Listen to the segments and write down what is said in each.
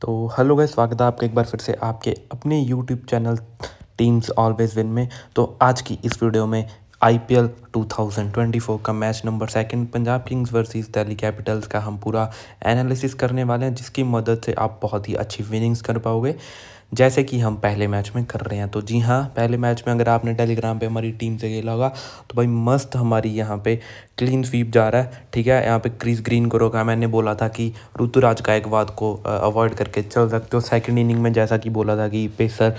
तो हेलो गए स्वागत है आपका एक बार फिर से आपके अपने YouTube channel teams always win में तो आज की इस वीडियो में आईपीएल 2024 का match number second Punjab Kings versus Delhi Capitals का हम पूरा एनालिसिस करने वाले हैं जिसकी मदद से आप बहुत ही अच्छी विनिंग्स कर पाओगे जैसे कि हम पहले मैच में कर रहे हैं तो जी हाँ पहले मैच में अगर आपने टेलीग्राम पे हमारी टीम से खेला होगा तो भाई मस्त हमारी यहाँ पे क्लीन स्वीप जा रहा है ठीक है यहाँ पे क्रिस ग्रीन को रोका मैंने बोला था कि ऋतुराज गायकवाद को अवॉइड करके चल सकते हो सेकेंड इनिंग में जैसा कि बोला था कि पेसर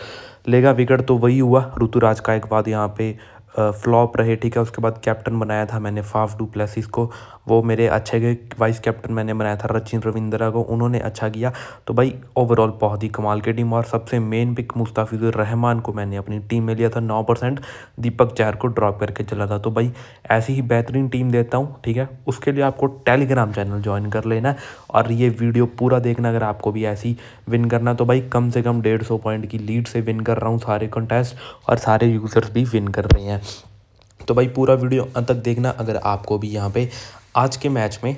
लेगा विकेट तो वही हुआ ऋतुराज गायकवाद यहाँ पे फ्लॉप रहे ठीक है उसके बाद कैप्टन बनाया था मैंने फाफ डू प्लेसिस को वो मेरे अच्छे गए वाइस कैप्टन मैंने बनाया था रचिन रविंद्रा को उन्होंने अच्छा किया तो भाई ओवरऑल बहुत ही कमाल की टीम और सबसे मेन पिक मुस्ताफिजुर रहमान को मैंने अपनी टीम में लिया था नौ परसेंट दीपक जहर को ड्रॉप करके चला था तो भाई ऐसी ही बेहतरीन टीम देता हूँ ठीक है उसके लिए आपको टेलीग्राम चैनल ज्वाइन कर लेना और ये वीडियो पूरा देखना अगर आपको भी ऐसी विन करना तो भाई कम से कम डेढ़ सौ पॉइंट की लीड से विन कर रहा हूँ सारे कंटेस्ट और सारे यूज़र्स भी विन कर रहे हैं तो भाई पूरा वीडियो अंत तक देखना अगर आपको भी यहाँ पे आज के मैच में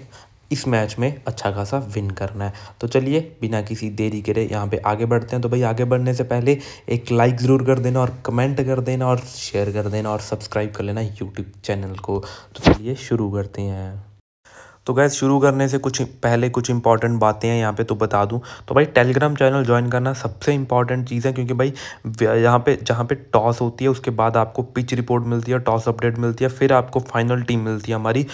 इस मैच में अच्छा खासा विन करना है तो चलिए बिना किसी देरी के यहाँ पे आगे बढ़ते हैं तो भाई आगे बढ़ने से पहले एक लाइक ज़रूर कर देना और कमेंट कर देना और शेयर कर देना और सब्सक्राइब कर लेना यूट्यूब चैनल को तो चलिए शुरू करते हैं तो गैस शुरू करने से कुछ पहले कुछ इंपॉर्टेंट बातें हैं यहाँ पे तो बता दूँ तो भाई टेलीग्राम चैनल ज्वाइन करना सबसे इंपॉर्टेंट चीज़ है क्योंकि भाई यहाँ पे जहाँ पे टॉस होती है उसके बाद आपको पिच रिपोर्ट मिलती है टॉस अपडेट मिलती है फिर आपको फाइनल टीम मिलती है हमारी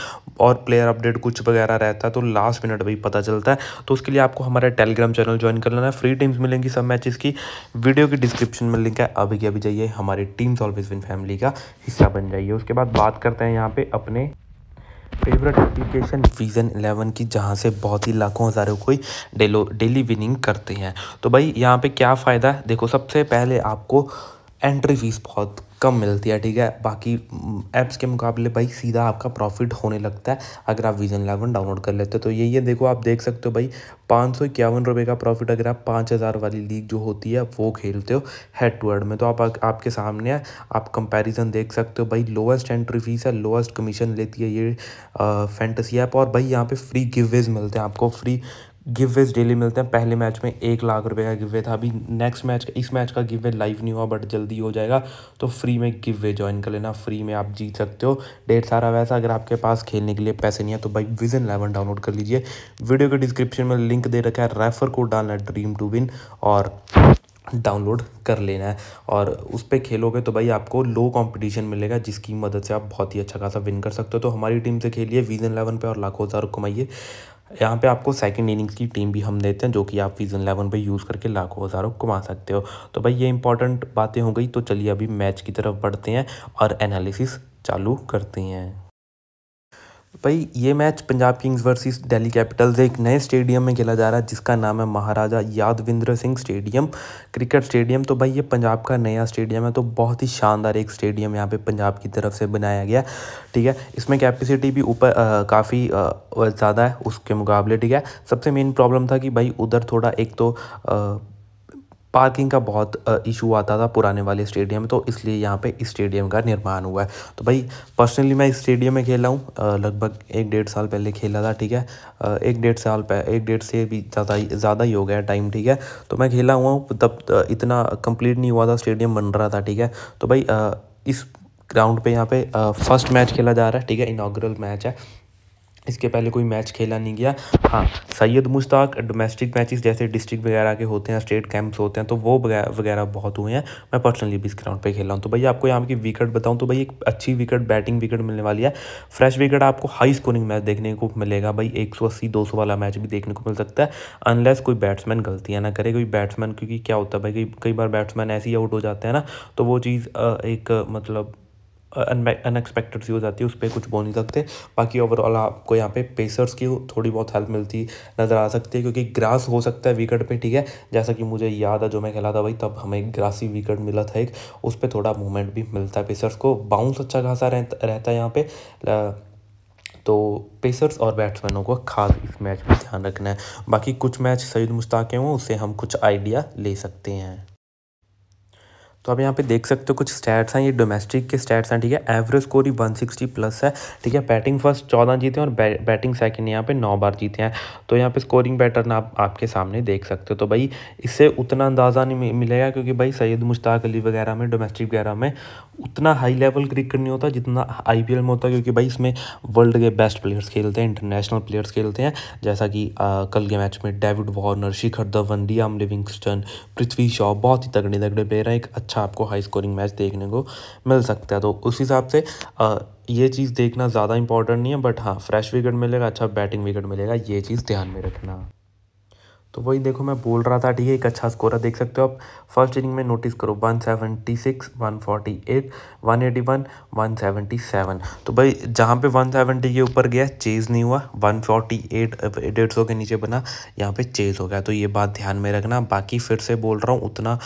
और प्लेयर अपडेट कुछ वगैरह रहता है तो लास्ट मिनट भाई पता चलता है तो उसके लिए आपको हमारा टेलीग्राम चैनल ज्वाइन कर लेना है फ्री टीम्स मिलेंगी सब मैचेस की वीडियो की डिस्क्रिप्शन में लिंक है अभी अभी जाइए हमारी टीम्स ऑलवेज विन फैमिली का हिस्सा बन जाइए उसके बाद बात करते हैं यहाँ पे अपने फेवरेट एप्लीकेशन विजन 11 की जहाँ से बहुत ही लाखों हज़ारों कोई डेलो डेली विनिंग करते हैं तो भाई यहाँ पे क्या फ़ायदा है देखो सबसे पहले आपको एंट्री फीस बहुत कम मिलती है ठीक है बाकी ऐप्स हम्म, के मुकाबले भाई सीधा आपका प्रॉफिट होने लगता है अगर आप विजन इलेवन डाउनलोड कर लेते हो तो यही है देखो आप देख सकते हो भाई पाँच सौ इक्यावन रुपये का प्रॉफिट अगर आप पाँच हज़ार वाली लीग जो होती है वो खेलते हो हेड टू हेड में तो आप आपके सामने है आप कंपैरिजन देख सकते हो भाई लोएस्ट एंट्री फीस है लोएस्ट कमीशन लेती है ये फैंटसी ऐप और भाई यहाँ पर फ्री गिवेज मिलते हैं आपको फ्री गिवेज डेली मिलते हैं पहले मैच में एक लाख रुपए का गिवे था अभी नेक्स्ट मैच इस मैच का गिवे लाइव नहीं हुआ बट जल्दी हो जाएगा तो फ्री में गिवे ज्वाइन कर लेना फ्री में आप जीत सकते हो डेढ़ सारा वैसा अगर आपके पास खेलने के लिए पैसे नहीं है तो भाई विजन इलेवन डाउनलोड कर लीजिए वीडियो के डिस्क्रिप्शन में लिंक दे रखा है रेफर कोड डालना है ड्रीम टू विन और डाउनलोड कर लेना है और उस पर खेलोगे तो भाई आपको लो कंपटीशन मिलेगा जिसकी मदद से आप बहुत ही अच्छा खासा विन कर सकते हो तो हमारी टीम से खेलिए विजन इलेवन पे और लाखों हज़ार कमाइए यहाँ पे आपको सेकंड इनिंग्स की टीम भी हम देते हैं जो कि आप सीज़न इलेवन पर यूज़ करके लाखों हज़ारों कमा सकते हो तो भाई ये इंपॉर्टेंट बातें हो गई तो चलिए अभी मैच की तरफ बढ़ते हैं और एनालिसिस चालू करते हैं भाई ये match Punjab Kings versus Delhi Capitals एक नए स्टेडियम में खेला जा रहा है जिसका नाम है Maharaja Yadavindra Singh stadium cricket stadium तो भाई ये पंजाब का नया स्टेडियम है तो बहुत ही शानदार एक स्टेडियम यहाँ पे पंजाब की तरफ से बनाया गया ठीक है इसमें कैपेसिटी भी ऊपर काफ़ी ज़्यादा है उसके मुकाबले ठीक है सबसे मेन प्रॉब्लम था कि भाई उधर थोड़ा एक तो आ, पार्किंग का बहुत इशू आता था पुराने वाले स्टेडियम में तो इसलिए यहाँ पे स्टेडियम का निर्माण हुआ है तो भाई पर्सनली मैं स्टेडियम में खेला हूँ लगभग एक डेढ़ साल पहले खेला था ठीक है एक डेढ़ साल पहले एक डेढ़ से भी ज़्यादा ज़्यादा ही हो गया टाइम ठीक है तो मैं खेला हुआ हूँ तब इतना कंप्लीट नहीं हुआ था स्टेडियम बन रहा था ठीक है तो भाई इस ग्राउंड पे यहाँ पे फर्स्ट मैच खेला जा रहा है ठीक है इनाग्रल मैच है इसके पहले कोई मैच खेला नहीं गया हाँ सैयद मुश्ताक डोमेस्टिक मैचेस जैसे डिस्ट्रिक्ट वगैरह के होते हैं स्टेट कैंप्स होते हैं तो वो वगैरह बहुत हुए हैं मैं पर्सनली भी इस ग्राउंड पे खेला हूँ तो भाई आपको यहाँ की विकेट बताऊँ तो भाई एक अच्छी विकेट बैटिंग विकेट मिलने वाली है फ्रेश विकेट आपको हाई स्कोरिंग मैच देखने को मिलेगा भाई एक सौ अस्सी दो सौ वाला मैच भी देखने को मिल सकता है अनलेस कोई बैट्समैन गलतियाँ ना करे कोई बैट्समैन क्योंकि क्या होता है भाई कई बार बैट्समैन ऐसे ही आउट हो जाते हैं ना तो वो चीज़ एक मतलब अनएक्सपेक्टेड सी हो जाती है उस पर कुछ बोल नहीं सकते बाकी ओवरऑल आपको यहाँ पे पेसर्स की थोड़ी बहुत हेल्प मिलती नज़र आ सकती है क्योंकि ग्रास हो सकता है विकेट पे ठीक है जैसा कि मुझे याद है जो मैं खेला था भाई तब हमें ग्रासी विकेट मिला था एक उस पर थोड़ा मूवमेंट भी मिलता है पेसर्स को बाउंस अच्छा खासा रहता है यहाँ पे तो पेसर्स और बैट्समैनों को खास इस मैच में ध्यान रखना है बाकी कुछ मैच सईद मुश्ताक हैं हों उससे हम कुछ आइडिया ले सकते हैं तो आप यहाँ पे देख सकते हो कुछ स्टैट्स हैं ये डोमेस्टिक के स्टैट्स हैं ठीक है एवरेज स्कोर ही 160 प्लस है ठीक है बैटिंग फर्स्ट चौदह जीते हैं और बै, बैटिंग सेकंड यहाँ पे नौ बार जीते हैं तो यहाँ पे स्कोरिंग पैटर्न आप आपके सामने देख सकते हो तो भाई इससे उतना अंदाज़ा नहीं मिलेगा क्योंकि भाई सैयद मुश्ताक अली वगैरह में डोमेस्टिक वगैरह में उतना हाई लेवल क्रिकेट नहीं होता जितना आईपीएल में होता है क्योंकि भाई इसमें वर्ल्ड के बेस्ट प्लेयर्स खेलते हैं इंटरनेशनल प्लेयर्स खेलते हैं जैसा कि आ, कल के मैच में David Warner Shikhar Dhawan Liam Livingstone Prithvi Shaw बहुत ही तगड़े तगड़े प्लेयर हैं एक अच्छा आपको हाई स्कोरिंग मैच देखने को मिल सकता है तो उस हिसाब से आ, ये चीज़ देखना ज़्यादा इंपॉर्टेंट नहीं है बट हाँ फ्रेश विकेट मिलेगा अच्छा बैटिंग विकेट मिलेगा ये चीज़ ध्यान में रखना तो वही देखो मैं बोल रहा था ठीक है एक अच्छा स्कोर है देख सकते हो आप फर्स्ट इनिंग में नोटिस करो 176, 148, 181, 177 तो भाई जहाँ पे 170 के ऊपर गया चेज़ नहीं हुआ 148 डेढ़ सौ के नीचे बना यहाँ पे चेज़ हो गया तो ये बात ध्यान में रखना बाकी फिर से बोल रहा हूँ उतना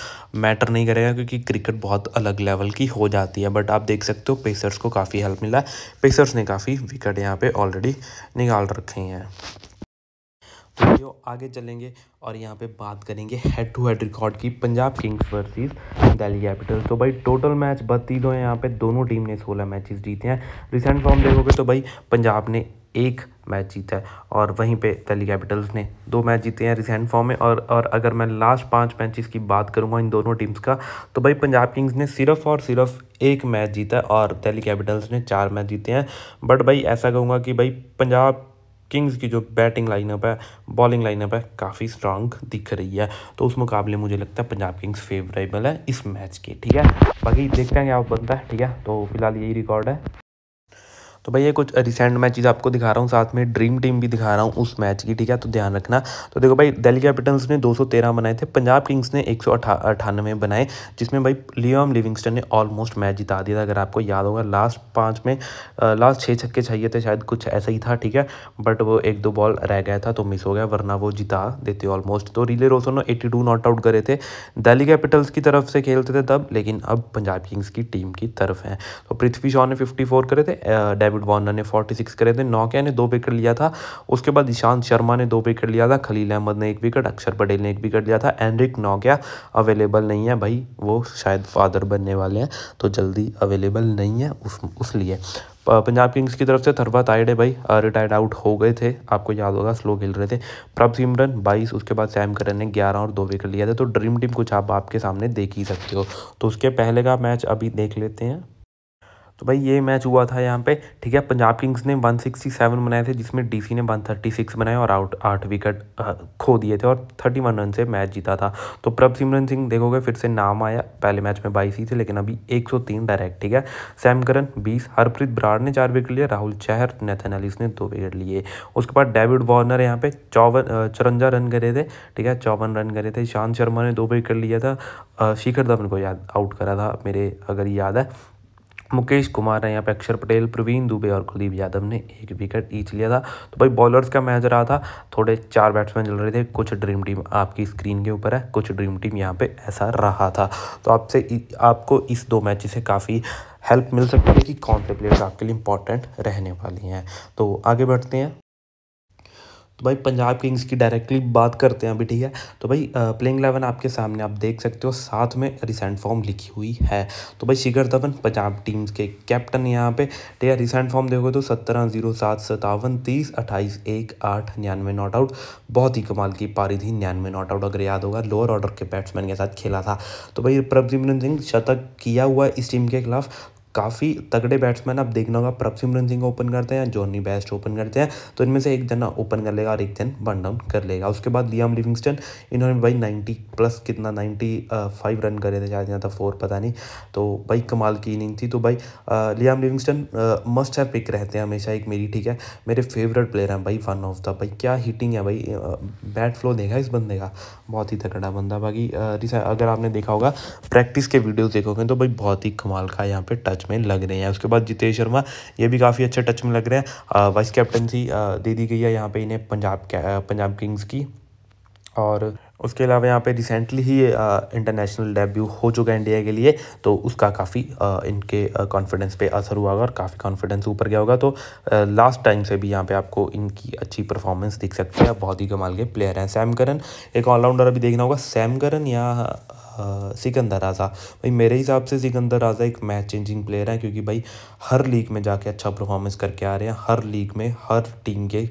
मैटर नहीं करेगा क्योंकि क्रिकेट बहुत अलग लेवल की हो जाती है बट आप देख सकते हो पेसर्स को काफ़ी हेल्प मिला है पेसर्स ने काफ़ी विकेट यहाँ पर ऑलरेडी निकाल रखे हैं वीडियो आगे चलेंगे और यहाँ पे बात करेंगे हेड टू हेड रिकॉर्ड की Punjab Kings versus Delhi Capitals तो भाई टोटल मैच बत्तीस दो हैं यहाँ पे दोनों टीम ने सोलह मैचेस जीते हैं रिसेंट फॉर्म देखोगे तो भाई पंजाब ने एक मैच जीता है और वहीं पे दिल्ली कैपिटल्स ने दो मैच जीते हैं रिसेंट फॉर्म में और और अगर मैं लास्ट पांच मैचेस की बात करूंगा इन दोनों टीम्स का तो भाई पंजाब किंग्स ने सिर्फ और सिर्फ एक मैच जीता है और दिल्ली कैपिटल्स ने चार मैच जीते हैं बट भाई ऐसा कहूँगा कि भाई पंजाब किंग्स की जो बैटिंग लाइनअप है बॉलिंग लाइनअप है काफ़ी स्ट्रांग दिख रही है तो उस मुकाबले मुझे लगता है पंजाब किंग्स फेवरेबल है इस मैच के ठीक है बाकी देखते हैं क्या बनता है ठीक है तो फिलहाल यही रिकॉर्ड है तो भैया कुछ रिसेंट मैचेस आपको दिखा रहा हूँ साथ में ड्रीम टीम भी दिखा रहा हूँ उस मैच की ठीक है तो ध्यान रखना तो देखो भाई दिल्ली कैपिटल्स ने 213 बनाए थे पंजाब किंग्स ने एक बनाए जिसमें भाई लियोम लिविंगस्टन ने ऑलमोस्ट मैच जिता दिया था अगर आपको याद होगा लास्ट पाँच में लास्ट छः छक्के चाहिए थे शायद कुछ ऐसा ही था ठीक है बट वो एक दो बॉल रह गया था तो मिस हो गया वरना वो जिता देते ऑलमोस्ट तो रिले रोसो ने एट्टी नॉट आउट करे थे दिल्ली कैपिटल्स की तरफ से खेलते थे तब लेकिन अब पंजाब किंग्स की टीम की तरफ हैं तो पृथ्वी शॉ ने फिफ्टी करे थे डेविड डेविड वार्नर ने 46 करे थे नौकिया ने दो विकेट लिया था उसके बाद ईशांत शर्मा ने दो विकेट लिया था खलील अहमद ने एक विकेट अक्षर पटेल ने एक विकेट लिया था एनरिक नौकिया अवेलेबल नहीं है भाई वो शायद फादर बनने वाले हैं तो जल्दी अवेलेबल नहीं है उस लिए पंजाब किंग्स की तरफ से थरवा तायडे भाई रिटायर्ड आउट हो गए थे आपको याद होगा स्लो खेल रहे थे प्रभ सिमरन 22 उसके बाद सैम करन ने 11 और दो विकेट लिया था तो ड्रीम टीम कुछ आप आपके सामने देख ही सकते हो तो उसके पहले का मैच अभी देख लेते हैं तो भाई ये मैच हुआ था यहाँ पे ठीक है पंजाब किंग्स ने 167 बनाए थे जिसमें डीसी ने 136 बनाए और आउट आठ विकेट खो दिए थे और 31 रन से मैच जीता था तो प्रभ सिमरन सिंह देखोगे फिर से नाम आया पहले मैच में बाईस ही थे लेकिन अभी 103 डायरेक्ट ठीक है सैम करन बीस हरप्रीत बराड़ ने चार विकेट लिए राहुल चहर नेथन एलिस ने दो विकेट लिए उसके बाद डेविड वार्नर यहाँ पे चौवन चौरंजा रन करे थे ठीक है चौवन रन करे थे ईशांत शर्मा ने दो विकेट लिया था शिखर धवन को याद आउट करा था मेरे अगर याद है मुकेश कुमार है यहाँ पे अक्षर पटेल प्रवीण दुबे और कुलदीप यादव ने एक विकेट ईच लिया था तो भाई बॉलर्स का मैच रहा था थोड़े चार बैट्समैन चल रहे थे कुछ ड्रीम टीम आपकी स्क्रीन के ऊपर है कुछ ड्रीम टीम यहाँ पे ऐसा रहा था तो आपसे आपको इस दो मैच से काफ़ी हेल्प मिल सकती है कि कौन से प्लेयर्स आपके लिए इंपॉर्टेंट रहने वाली हैं तो आगे बढ़ते हैं तो भाई पंजाब किंग्स की डायरेक्टली बात करते हैं अभी ठीक है तो भाई प्लेइंग इलेवन आपके सामने आप देख सकते हो साथ में रिसेंट फॉर्म लिखी हुई है तो भाई शिखर धवन पंजाब टीम्स के कैप्टन यहाँ पे ठीक है रिसेंट फॉर्म देखो तो सत्रह जीरो सात सतावन तीस अट्ठाईस एक आठ निन्यानवे नॉट आउट बहुत ही कमाल की पारी थी निन्यानवे नॉट आउट अगर याद होगा लोअर ऑर्डर के बैट्समैन के साथ खेला था तो भाई प्रभजिमरन सिंह शतक किया हुआ इस टीम के खिलाफ काफ़ी तगड़े बैट्समैन आप देखना होगा प्रभसिमरन सिंह ओपन करते हैं जॉनी बेस्ट ओपन करते हैं तो इनमें से एक जन ओपन कर लेगा और एक जन वन डाउन कर लेगा उसके बाद लियाम लिविंगस्टन इन्होंने भाई 90 प्लस कितना 95 रन करे थे शायद या था फोर पता नहीं तो भाई कमाल की इनिंग थी तो भाई लियाम लिविंगस्टन मस्ट है पिक रहते हैं हमेशा एक मेरी ठीक है मेरे फेवरेट प्लेयर हैं भाई फन ऑफ द भाई क्या हिटिंग है भाई बैट फ्लो देखा इस बंदे का बहुत ही तगड़ा बंदा बाकी अगर आपने देखा होगा प्रैक्टिस के वीडियोज़ देखोगे तो भाई बहुत ही कमाल का यहाँ पर टच टच में लग रहे हैं उसके बाद जितेश शर्मा ये भी काफ़ी अच्छे टच में लग रहे हैं वाइस कैप्टनसी दे दी गई है यहाँ पे इन्हें पंजाब पंजाब किंग्स की और उसके अलावा यहाँ पे रिसेंटली ही इंटरनेशनल डेब्यू हो चुका है इंडिया के लिए तो उसका काफ़ी इनके कॉन्फिडेंस पे असर हुआ होगा और काफ़ी कॉन्फिडेंस ऊपर गया होगा तो आ, लास्ट टाइम से भी यहाँ पे आपको इनकी अच्छी परफॉर्मेंस दिख सकती है बहुत ही कमाल के प्लेयर हैं सैम करन एक ऑलराउंडर अभी देखना होगा सैम करन या सिकंदर आज़ा भाई मेरे हिसाब से सिकंदर आज़ा एक मैच चेंजिंग प्लेयर है क्योंकि भाई हर लीग में जाके अच्छा परफॉर्मेंस करके आ रहे हैं हर लीग में हर टीम के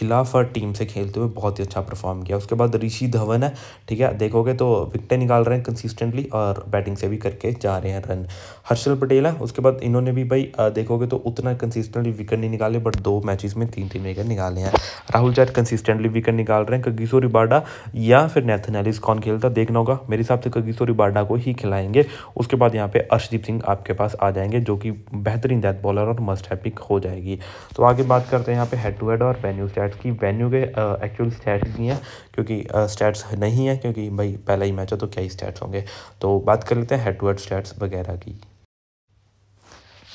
खिलाफ और टीम से खेलते हुए बहुत ही अच्छा परफॉर्म किया उसके बाद ऋषि धवन है ठीक है देखोगे तो विकटें निकाल रहे हैं कंसिस्टेंटली और बैटिंग से भी करके जा रहे हैं रन हर्षल पटेल है उसके बाद इन्होंने भी भाई देखोगे तो उतना कंसिस्टेंटली विकेट नहीं निकाले बट दो मैचेस में तीन तीन विकेट निकाले हैं राहुल चार कंसिस्टेंटली विकेट निकाल रहे हैं कगिसो रिबाडा या फिर नेथन एलिस कौन खेलता देखना होगा मेरे हिसाब से कगिसो रिबाडा को ही खिलाएंगे उसके बाद यहाँ पे अर्शदीप सिंह आपके पास आ जाएंगे जो कि बेहतरीन डेथ बॉलर और मस्ट हैपिक हो जाएगी तो आगे बात करते हैं यहाँ पे हेड टू हेड और वेन्यू स्टैट स्टैट्स की वेन्यू के एक्चुअल uh, स्टैट्स नहीं है क्योंकि स्टैट्स uh, नहीं है क्योंकि भाई पहला ही मैच है तो क्या ही स्टैट्स होंगे तो बात कर लेते हैं हेड टू हेड स्टैट्स वगैरह की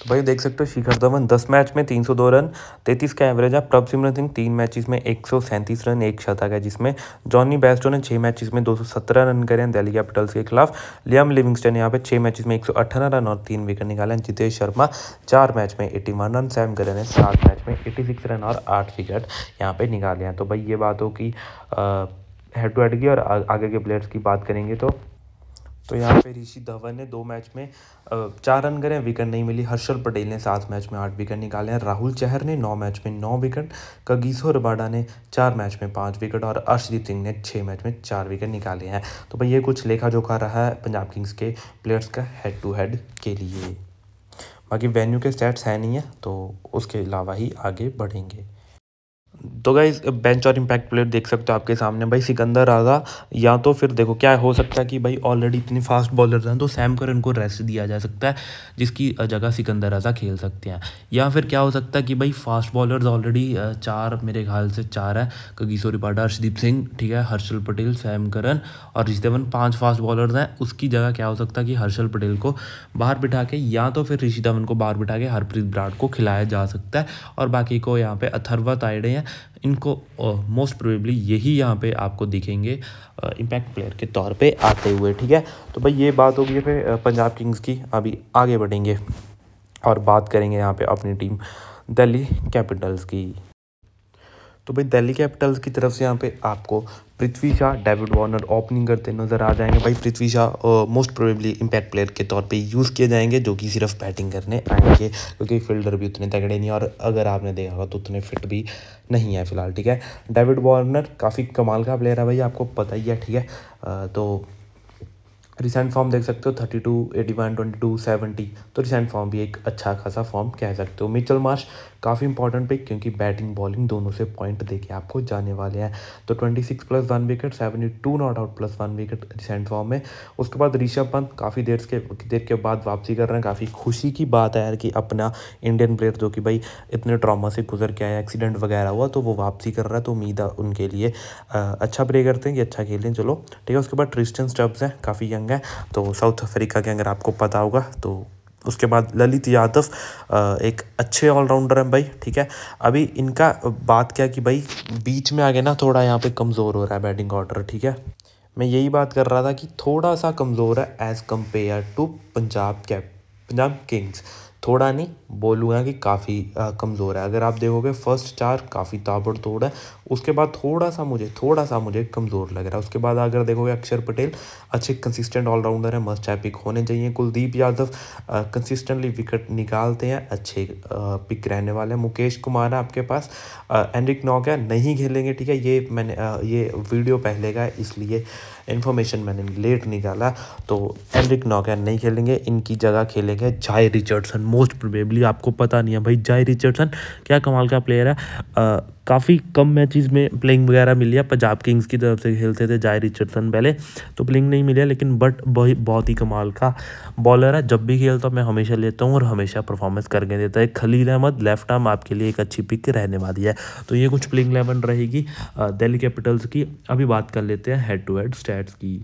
भाई देख सकते हो शिखर धवन दस मैच में तीन सौ दो रन तैतीस का एवरेज है प्रभ सिमरन सिंह तीन मैचेस में एक सौ सैंतीस रन एक शतक है जिसमें जॉनी बेस्टो ने छः मैचेस में दो सौ सत्रह रन करे हैं दिल्ली कैपिटल्स के खिलाफ लियाम लिविंगस्टन ने यहाँ पे छः मैचेस में एक सौ अठारह रन और तीन विकेट निकाले हैं जितेश शर्मा चार मैच में eighty one run Sam Curran हैं सात मैच में एटी सिक्स रन और आठ विकेट यहाँ पर निकाले हैं तो भाई ये बात हो कि हेड टू हेड की और आगे के प्लेयर्स की बात करेंगे तो तो यहाँ पे ऋषि धवन ने दो मैच में चार रन करें विकेट नहीं मिली हर्षल पटेल ने सात मैच में आठ विकेट निकाले हैं राहुल चहर ने नौ मैच में नौ विकेट कगीसो रबाडा ने चार मैच में पाँच विकेट और अर्शदीप सिंह ने छः मैच में चार विकेट निकाले हैं तो भाई ये कुछ लेखा जोखा रहा है पंजाब किंग्स के प्लेयर्स का हेड टू हेड के लिए बाकी वेन्यू के स्टैट्स हैं नहीं है तो उसके अलावा ही आगे बढ़ेंगे तो गाइज बेंच और इम्पैक्ट प्लेयर देख सकते हो आपके सामने भाई सिकंदर राजा या तो फिर देखो क्या हो सकता है कि भाई ऑलरेडी इतने फास्ट बॉलर हैं तो सैम करन को रेस्ट दिया जा सकता है जिसकी जगह सिकंदर राजा खेल सकते हैं या फिर क्या हो सकता है कि भाई फास्ट बॉलर्स ऑलरेडी चार मेरे ख्याल से चार है कगीशोरी सोरीपाडा हर्षदीप सिंह ठीक है हर्षल पटेल सैम करन और ऋषिधवन पाँच फास्ट बॉलर हैं उसकी जगह क्या हो सकता है कि हर्षल पटेल को बाहर बिठा के या तो फिर ऋषि धवन को बाहर बिठा के हरप्रीत ब्राड को खिलाया जा सकता है और बाकी को यहाँ पे अथरवा ताइडे हैं इनको मोस्ट प्रोबेबली यही यहाँ पे आपको दिखेंगे इम्पैक्ट प्लेयर के तौर पे आते हुए ठीक है तो भाई ये बात होगी फिर पंजाब किंग्स की अभी आगे बढ़ेंगे और बात करेंगे यहाँ पे अपनी टीम दिल्ली कैपिटल्स की तो भाई दिल्ली कैपिटल्स की तरफ से यहाँ पे आपको Prithvi Shaw David Warner opening करते नज़र आ जाएंगे भाई Prithvi Shaw most probably impact player के तौर पे यूज़ किए जाएंगे जो कि सिर्फ बैटिंग करने आएंगे क्योंकि फील्डर भी उतने तगड़े नहीं और अगर आपने देखा होगा तो उतने फिट भी नहीं है फिलहाल ठीक है डेविड वार्नर काफ़ी कमाल का प्लेयर है भाई आपको पता ही है ठीक है तो रिसेंट फॉर्म देख सकते हो thirty two eighty one twenty two seventy तो रिसेंट फॉर्म भी एक अच्छा खासा फॉर्म कह सकते हो मिचल मार्श काफ़ी इंपॉर्टेंट पिक क्योंकि बैटिंग बॉलिंग दोनों से पॉइंट देके आपको जाने वाले हैं तो twenty six plus one wicket seventy two not out plus one wicket recent form में उसके बाद ऋषभ पंत काफ़ी देर के देर के बाद वापसी कर रहे हैं काफ़ी खुशी की बात है यार कि अपना इंडियन प्लेयर जो कि भाई इतने ट्रामा से गुजर के आया एक्सीडेंट वगैरह हुआ तो वो वापसी कर रहा है तो उम्मीद उनके लिए अच्छा प्ले करते हैं कि अच्छा खेलें चलो ठीक है उसके बाद ट्रिस्टन स्टब्स हैं काफ़ी यंग गैंग है तो साउथ अफ्रीका के अगर आपको पता होगा तो उसके बाद ललित यादव एक अच्छे ऑलराउंडर हैं भाई ठीक है अभी इनका बात क्या कि भाई बीच में आगे ना थोड़ा यहाँ पे कमज़ोर हो रहा है बैटिंग ऑर्डर ठीक है मैं यही बात कर रहा था कि थोड़ा सा कमज़ोर है as compared to Punjab cap Punjab Kings थोड़ा नहीं बोलूँगा कि काफ़ी कमज़ोर है अगर आप देखोगे फर्स्ट चार काफ़ी ताबड़तोड़ है उसके बाद थोड़ा सा मुझे थोड़ा सा मुझे कमज़ोर लग रहा है उसके बाद अगर देखोगे अक्षर पटेल अच्छे कंसिस्टेंट ऑलराउंडर हैं मस्ट है पिक होने चाहिए कुलदीप यादव कंसिस्टेंटली विकेट निकालते हैं अच्छे पिक रहने वाले हैं मुकेश कुमार है आपके पास एनरिक नौका नहीं खेलेंगे ठीक है ये मैंने ये वीडियो पहले का इसलिए इन्फॉर्मेशन मैंने लेट निकाला तो एनरिक नौका नहीं खेलेंगे इनकी जगह खेलेंगे जाय रिचर्डसन मोस्ट प्रोबेबली आपको पता नहीं है भाई जाय रिचर्डसन क्या कमाल का प्लेयर है काफ़ी कम मैचेस में प्लेइंग वगैरह मिली है पंजाब किंग्स की तरफ से खेलते थे जाय रिचर्डसन पहले तो प्लेइंग नहीं मिली है लेकिन बट बहुत ही कमाल का बॉलर है जब भी खेलता हूँ मैं हमेशा लेता हूँ और हमेशा परफॉर्मेंस करके देता है खलील अहमद लेफ्ट आर्म आपके लिए एक अच्छी पिक रहने वाली है तो ये कुछ प्लेइंग इलेवन रहेगी दिल्ली कैपिटल्स की अभी बात कर लेते हैं हेड टू हेड स्टैट्स की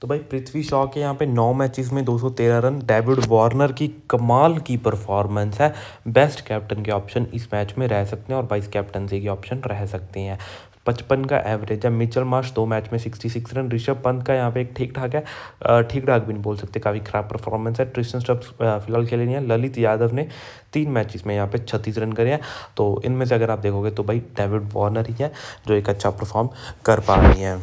तो भाई पृथ्वी शॉ के यहाँ पे नौ मैचेस में 213 रन डेविड वार्नर की कमाल की परफॉर्मेंस है बेस्ट कैप्टन के ऑप्शन इस मैच में रह सकते हैं और वाइस कैप्टनसी के ऑप्शन रह सकते हैं पचपन का एवरेज है मिचल मार्श दो मैच में sixty six run Rishabh Pant का यहाँ पे एक ठीक ठाक है ठीक ठाक भी नहीं बोल सकते काफ़ी खराब परफॉर्मेंस है ट्रिशन स्टब्स फिलहाल खेले नहीं है ललित यादव ने तीन मैचेस में यहाँ पे छत्तीस रन करे हैं तो इनमें से अगर आप देखोगे तो भाई डेविड वार्नर ही है जो एक अच्छा परफॉर्म कर पा रही हैं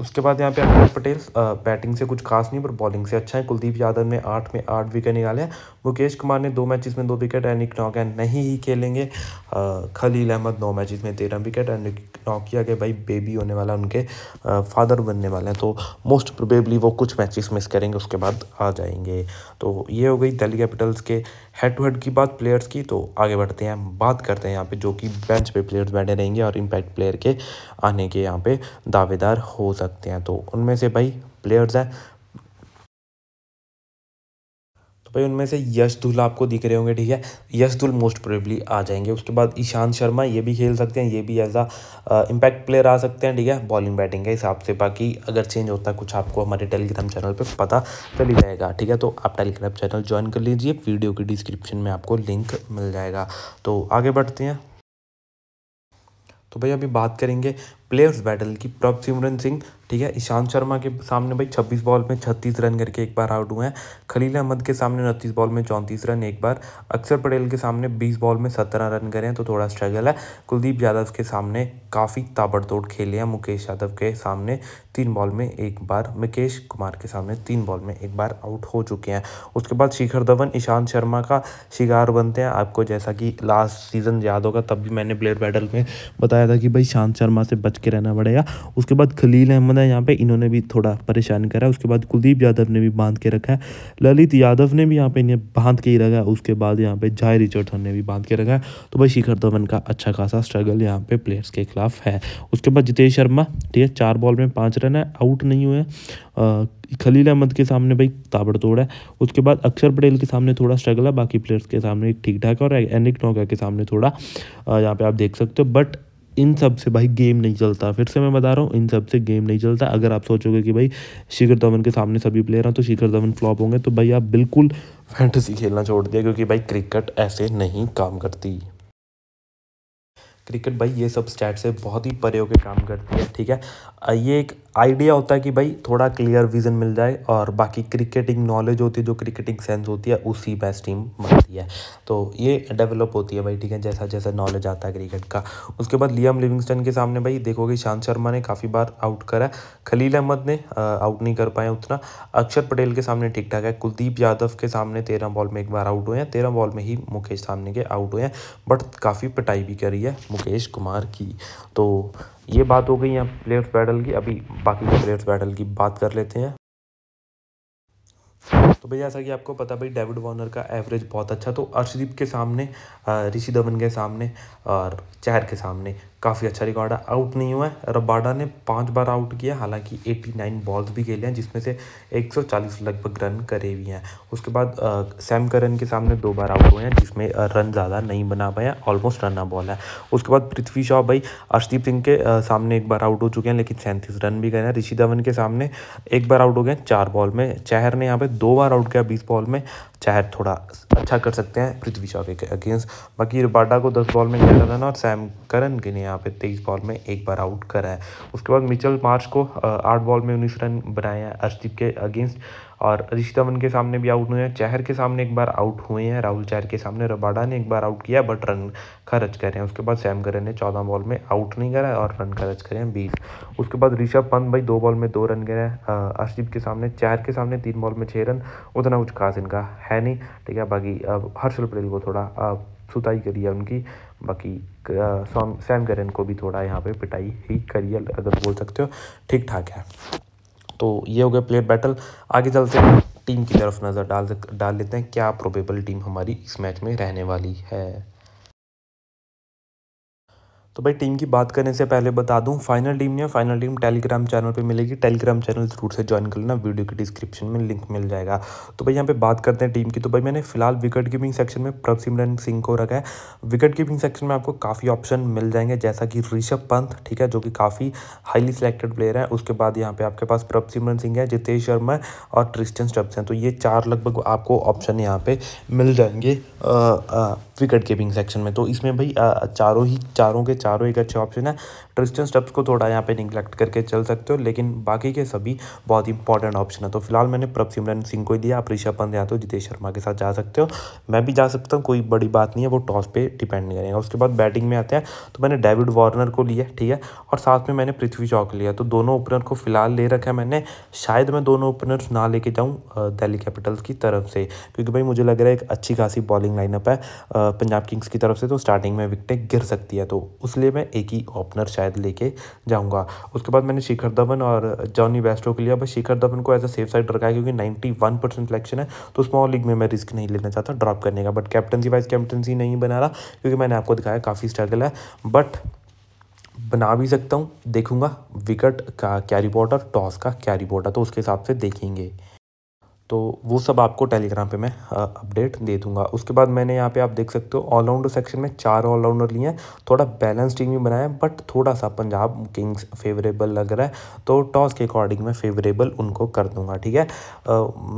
उसके बाद यहाँ पे अक्षर पटेल बैटिंग से कुछ खास नहीं पर बॉलिंग से अच्छा है कुलदीप यादव ने आठ में आठ विकेट निकाले हैं मुकेश कुमार ने दो मैचेस में दो विकेट एंड निक नॉकैन नहीं ही खेलेंगे खलील अहमद नौ मैचेस में तेरह विकेट एंड निक नॉकिया के भाई बेबी होने वाला उनके फादर बनने वाले हैं तो मोस्ट प्रोबेबली वो कुछ मैचेस मिस करेंगे उसके बाद आ जाएंगे तो ये हो गई दिल्ली कैपिटल्स के हेड टू हेड की बात प्लेयर्स की तो आगे बढ़ते हैं हम बात करते हैं यहाँ पे जो कि बेंच पे प्लेयर्स बैठे रहेंगे और इम्पैक्ट प्लेयर के आने के यहाँ पे दावेदार हो सकते हैं तो उनमें से भाई प्लेयर्स हैं तो भाई उनमें से यश धुल आपको दिख रहे होंगे ठीक है यश धुल मोस्ट प्रोबेबली आ जाएंगे उसके बाद ईशांत शर्मा ये भी खेल सकते हैं ये भी एज अ इम्पैक्ट प्लेयर आ सकते हैं ठीक है बॉलिंग बैटिंग के हिसाब से बाकी अगर चेंज होता है कुछ आपको हमारे टेलीग्राम चैनल पर पता चल जाएगा ठीक है तो आप टेलीग्राम चैनल ज्वाइन कर लीजिए वीडियो की डिस्क्रिप्शन में आपको लिंक मिल जाएगा तो आगे बढ़ते हैं तो भाई अभी बात करेंगे प्लेयर्स बैटल की प्रभ सिमरन सिंह ठीक है ईशांत शर्मा के सामने भाई छब्बीस बॉल में छत्तीस रन करके एक बार आउट हुए हैं खलील अहमद के सामने उनतीस बॉल में चौंतीस रन एक बार अक्षर पटेल के सामने बीस बॉल में सत्रह रन करें तो थोड़ा स्ट्रगल है कुलदीप यादव के सामने काफ़ी ताबड़तोड़ खेले हैं मुकेश यादव के सामने तीन बॉल में एक बार मुकेश कुमार के सामने तीन बॉल में एक बार आउट हो चुके हैं उसके बाद शिखर धवन ईशांत शर्मा का शिकार बनते हैं आपको जैसा कि लास्ट सीज़न याद होगा तब भी मैंने प्लेयर बैटल में बताया था कि भाई ईशांत शर्मा से बच के रहना पड़ेगा उसके बाद खलील अहमद है यहाँ पे इन्होंने भी थोड़ा परेशान करा है उसके बाद कुलदीप यादव ने भी बांध के रखा है ललित यादव ने भी यहाँ पे इन्हें बांध के ही रखा है उसके बाद यहाँ पे जाय रिचर्डन ने भी बांध के रखा है तो भाई शिखर धवन का अच्छा खासा स्ट्रगल यहाँ पे प्लेयर्स के खिलाफ है उसके बाद जितेश शर्मा ठीक है चार बॉल में पाँच रन है आउट नहीं हुए खलील अहमद के सामने भाई ताबड़तोड़ है उसके बाद अक्षर पटेल के सामने थोड़ा स्ट्रगल है बाकी प्लेयर्स के सामने ठीक ठाक है और एनिक नौका के सामने थोड़ा यहाँ पे आप देख सकते हो बट इन सब से भाई गेम नहीं चलता फिर से मैं बता रहा हूँ इन सब से गेम नहीं चलता अगर आप सोचोगे कि भाई शिखर धवन के सामने सभी प्लेयर हैं तो शिखर धवन फ्लॉप होंगे तो भाई आप बिल्कुल फैंटसी खेलना छोड़ दिया क्योंकि भाई क्रिकेट ऐसे नहीं काम करती क्रिकेट भाई ये सब स्टैट से बहुत ही परे होकर काम करती है ठीक है ये एक आइडिया होता है कि भाई थोड़ा क्लियर विजन मिल जाए और बाकी क्रिकेटिंग नॉलेज होती है जो क्रिकेटिंग सेंस होती है उसी बेस्ट टीम बनती है तो ये डेवलप होती है भाई ठीक है जैसा जैसा नॉलेज आता है क्रिकेट का उसके बाद लियाम लिविंगस्टन के सामने भाई देखोगे ईशांत शर्मा ने काफ़ी बार आउट करा खलील अहमद ने आउट नहीं कर पाए उतना अक्षर पटेल के सामने ठीक ठाक है कुलदीप यादव के सामने तेरह बॉल में एक बार आउट हुए हैं तेरह बॉल में ही मुकेश सामने के आउट हुए हैं बट काफ़ी पिटाई भी करी है मुकेश कुमार की तो ये बात हो गई यहाँ प्लेयर्स बैटल की अभी बाकी के प्लेयर्स बैटल की बात कर लेते हैं तो भैया जैसा कि आपको पता भाई डेविड वार्नर का एवरेज बहुत अच्छा तो अर्शदीप के सामने ऋषि धवन के सामने और चहर के सामने काफ़ी अच्छा रिकॉर्ड है आउट नहीं हुआ है रबाडा ने पांच बार आउट किया हालांकि 89 बॉल्स भी खेले हैं जिसमें से 140 लगभग रन करे हुए हैं उसके बाद आ, सैम करन के सामने दो बार आउट हुए हैं जिसमें रन ज़्यादा नहीं बना पाए ऑलमोस्ट रन बॉल है उसके बाद पृथ्वी शॉ भाई अर्शदीप सिंह के आ, सामने एक बार आउट हो चुके हैं लेकिन सैंतीस रन भी गए हैं ऋषि धवन के सामने एक बार आउट हो गए चार बॉल में चहर ने यहाँ पर दो बार बार आउट गया बीस बॉल में चाहे थोड़ा अच्छा कर सकते हैं पृथ्वी शॉ के अगेंस्ट बाकी रिबाडा को दस बॉल में ग्यारह रन और सैम करन के ने यहाँ पे तेईस बॉल में एक बार आउट करा है उसके बाद मिचल मार्च को आठ बॉल में उन्नीस रन बनाए हैं अर्शदीप के अगेंस्ट और ऋषि धवन के सामने भी आउट हुए हैं चहर के सामने एक बार आउट हुए हैं राहुल चहर के सामने रबाडा ने एक बार आउट किया बट रन खर्च करें उसके बाद सैम करन ने चौदह बॉल में आउट नहीं करा और रन खर्च करें हैं बीस उसके बाद ऋषभ पंत भाई दो बॉल में दो रन गिरे हैं अर्शदीप के सामने चहर के सामने तीन बॉल में छः रन उतना कुछ खास इनका है नहीं ठीक है बाकी अब हर्षल पटेल को थोड़ा सुताई करी है उनकी बाकी सैम करन को भी थोड़ा यहाँ पे पिटाई ही करी है अगर बोल सकते हो ठीक ठाक है तो ये हो गया प्लेयर बैटल आगे चलते हैं टीम की तरफ नज़र डाल डाल लेते हैं क्या प्रोबेबल टीम हमारी इस मैच में रहने वाली है तो भाई टीम की बात करने से पहले बता दूं फाइनल टीम या फाइनल टीम टेलीग्राम चैनल पे मिलेगी टेलीग्राम चैनल ज़रूर से ज्वाइन कर लेना वीडियो के डिस्क्रिप्शन में लिंक मिल जाएगा तो भाई यहाँ पे बात करते हैं टीम की तो भाई मैंने फिलहाल विकेट कीपिंग सेक्शन में प्रभसिमरन सिंह को रखा है विकेट कीपिंग सेक्शन में आपको काफ़ी ऑप्शन मिल जाएंगे जैसा कि ऋषभ पंत ठीक है जो कि काफ़ी हाईली सिलेक्टेड प्लेयर है उसके बाद यहाँ पर आपके पास प्रभसिमरन सिंह है जितेश शर्मा और ट्रिस्टन स्टब्स हैं तो ये चार लगभग आपको ऑप्शन यहाँ पर मिल जाएंगे विकेट कीपिंग सेक्शन में तो इसमें भाई चारों ही चारों के चारों एक अच्छे ऑप्शन है ट्रिस्टन स्टब्स को थोड़ा यहाँ पे निगलेक्ट करके चल सकते हो लेकिन बाकी के सभी बहुत इंपॉर्टेंट ऑप्शन है तो फिलहाल मैंने प्रभ सिमरन सिंह को ही दिया आप ऋषभ पंत या तो जितेश शर्मा के साथ जा सकते हो मैं भी जा सकता हूँ कोई बड़ी बात नहीं है वो टॉस पर डिपेंड नहीं करेंगे उसके बाद बैटिंग में आते हैं तो मैंने डेविड वार्नर को लिया ठीक है और साथ में मैंने पृथ्वी चौक लिया तो दोनों ओपनर को फिलहाल ले रखा है मैंने शायद मैं दोनों ओपनर्स ना लेके जाऊँ दिल्ली कैपिटल्स की तरफ से क्योंकि भाई मुझे लग रहा है एक अच्छी खासी बॉलिंग लाइनअप है पंजाब किंग्स की तरफ से तो स्टार्टिंग में विकटें गिर सकती है तो उस मैं एक ही ओपनर शायद शायद लेके जाऊंगा उसके बाद मैंने शिखर धवन और जॉनी बेस्टो के लिए बस शिखर धवन को एज अ सेफ साइड रखा है क्योंकि नाइन्टी वन परसेंट सिलेक्शन है तो स्मॉल लीग में मैं रिस्क नहीं लेना चाहता ड्रॉप करने का बट कैप्टनसी वाइज कैप्टनसी नहीं बना रहा क्योंकि मैंने आपको दिखाया काफ़ी स्ट्रगल है बट बना भी सकता हूँ देखूंगा विकेट का क्या रिपोर्ट और टॉस का क्या रिपोर्ट है तो उसके हिसाब से देखेंगे तो वो सब आपको टेलीग्राम पे मैं अपडेट दे दूंगा उसके बाद मैंने यहाँ पे आप देख सकते हो ऑलराउंडर सेक्शन में चार ऑलराउंडर लिए हैं थोड़ा बैलेंस टीम भी बनाया है बट थोड़ा सा पंजाब किंग्स फेवरेबल लग रहा है तो टॉस के अकॉर्डिंग मैं फेवरेबल उनको कर दूंगा ठीक है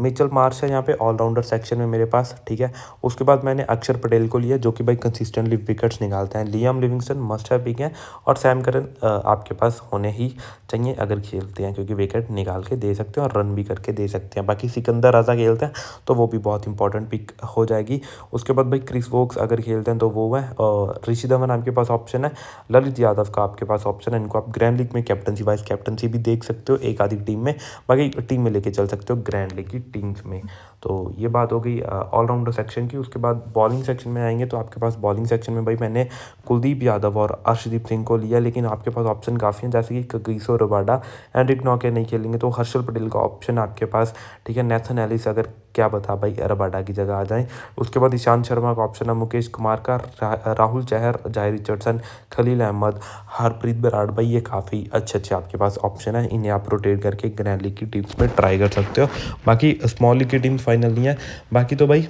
मिचल मार्श है यहाँ पर ऑलराउंडर सेक्शन में मेरे पास ठीक है उसके बाद मैंने अक्षर पटेल को लिया जो कि भाई कंसिस्टेंटली विकेट्स निकालते हैं लियाम लिविंगस्टन मस्ट है पिक हैं और सैम करन आपके पास होने ही चाहिए अगर खेलते हैं क्योंकि विकेट निकाल के दे सकते हैं और रन भी करके दे सकते हैं बाकी सिकंदर बंदर रजा खेलते हैं तो वो भी बहुत इंपॉर्टेंट पिक हो जाएगी उसके बाद भाई क्रिस वोक्स अगर खेलते हैं तो वो है ऋषि धवन आपके पास ऑप्शन है ललित यादव का आपके पास ऑप्शन है इनको आप ग्रैंड लीग में कैप्टनसी वाइस कैप्टनसी भी देख सकते हो एक आधी टीम में बाकी टीम में लेके चल सकते हो ग्रैंड लीग की टीम में तो ये बात हो गई ऑलराउंडर सेक्शन की उसके बाद बॉलिंग सेक्शन में आएंगे तो आपके पास बॉलिंग सेक्शन में भाई मैंने कुलदीप यादव और अर्शदीप सिंह को लिया लेकिन आपके पास ऑप्शन काफ़ी हैं जैसे कि कगीसो रोबाडा एंड्रिक नौके नहीं खेलेंगे तो हर्षल पटेल का ऑप्शन आपके पास ठीक है नेथन एलिस अगर क्या बता भाई अरब की जगह आ जाएं उसके बाद ईशांत शर्मा का ऑप्शन है मुकेश कुमार का रा, राहुल चहर जाहिर रिचर्डसन खलील अहमद हरप्रीत बराड भाई ये काफ़ी अच्छे अच्छे आपके पास ऑप्शन है इन्हें आप रोटेट करके ग्रैंड लीग की टीम्स में ट्राई कर सकते हो बाकी स्मॉल लीग की टीम फाइनल नहीं है बाकी तो भाई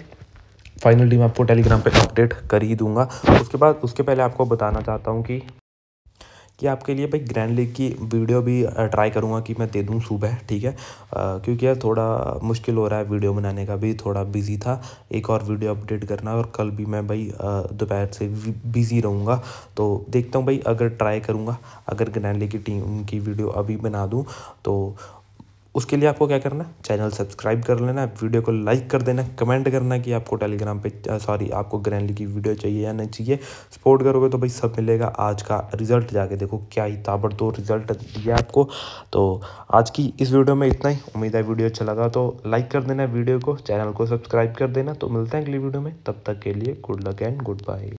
फाइनल टीम आपको टेलीग्राम पर अपडेट कर ही दूंगा उसके बाद उसके पहले आपको बताना चाहता हूँ कि कि आपके लिए भाई ग्रैंड लीग की वीडियो भी ट्राई करूँगा कि मैं दे दूँ सुबह ठीक है क्योंकि यार थोड़ा मुश्किल हो रहा है वीडियो बनाने का भी थोड़ा बिजी था एक और वीडियो अपडेट करना और कल भी मैं भाई दोपहर से बिज़ी रहूँगा तो देखता हूँ भाई अगर ट्राई करूँगा अगर ग्रैंड लीग की टीम की वीडियो अभी बना दूँ तो उसके लिए आपको क्या करना है चैनल सब्सक्राइब कर लेना वीडियो को लाइक कर देना कमेंट करना कि आपको टेलीग्राम पे सॉरी आपको ग्रैंडली की वीडियो चाहिए या नहीं चाहिए सपोर्ट करोगे तो भाई सब मिलेगा आज का रिजल्ट जाके देखो क्या ही ताबड़तोड़ रिजल्ट दिया आपको तो आज की इस वीडियो में इतना ही उम्मीद है वीडियो अच्छा लगा तो लाइक कर देना वीडियो को चैनल को सब्सक्राइब कर देना तो मिलते हैं अगली वीडियो में तब तक के लिए good luck and good bye